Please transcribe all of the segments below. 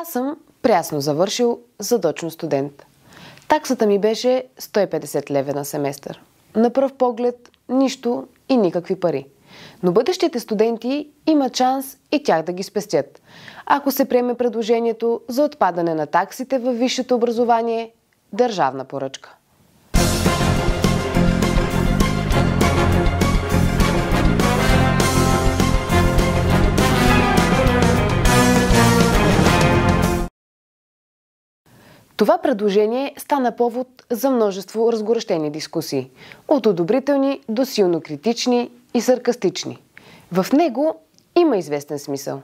Аз съм прясно завършил задочно студент. Таксата ми беше 150 леве на семестър. На пръв поглед нищо и никакви пари. Но бъдещите студенти имат шанс и тях да ги спестят. Ако се приеме предложението за отпадане на таксите във висшето образование, държавна поръчка. Това предложение стана повод за множество разгорещени дискусии, от одобрителни до силно критични и саркастични. В него има известен смисъл.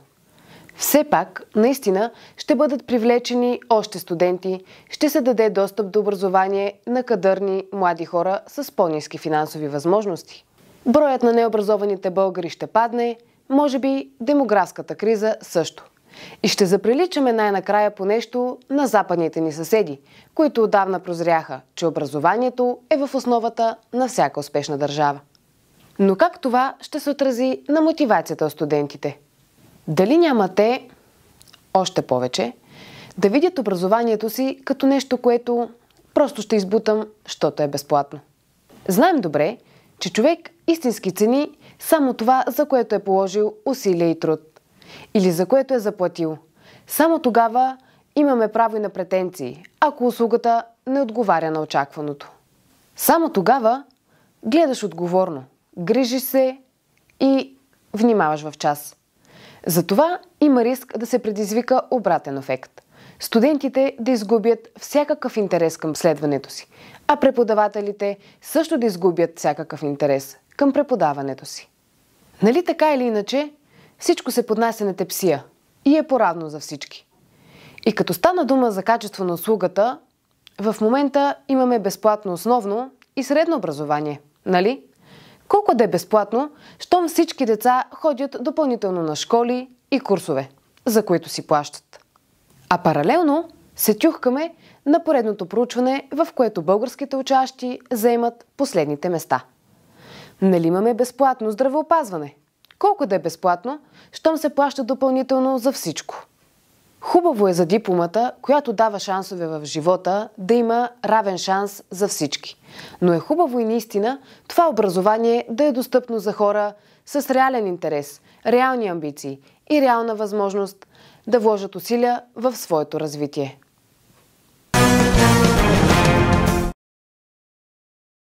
Все пак, наистина, ще бъдат привлечени още студенти, ще се даде достъп до образование на кадърни млади хора с по-низки финансови възможности. Броят на необразованите българи ще падне, може би демографската криза също. И ще заприличаме най-накрая по нещо на западните ни съседи, които отдавна прозряха, че образованието е в основата на всяка успешна държава. Но как това ще се отрази на мотивацията от студентите? Дали няма те, още повече, да видят образованието си като нещо, което просто ще избутам, защото е безплатно? Знаем добре, че човек истински цени само това, за което е положил усилия и труд или за което е заплатил. Само тогава имаме право и на претенции, ако услугата не отговаря на очакваното. Само тогава гледаш отговорно, грижиш се и внимаваш в час. Затова има риск да се предизвика обратен ефект. Студентите да изгубят всякакъв интерес към следването си, а преподавателите също да изгубят всякакъв интерес към преподаването си. Нали така или иначе, всичко се поднася на тепсия и е поравно за всички. И като стана дума за качество на услугата, в момента имаме безплатно основно и средно образование, нали? Колко да е безплатно, щом всички деца ходят допълнително на школи и курсове, за които си плащат. А паралелно се тюхкаме на поредното проучване, в което българските учащи заемат последните места. Нали имаме безплатно здравеопазване – колко да е безплатно, щом се плаща допълнително за всичко. Хубаво е за дипломата, която дава шансове в живота, да има равен шанс за всички. Но е хубаво и наистина това образование да е достъпно за хора с реален интерес, реални амбиции и реална възможност да вложат усилия в своето развитие.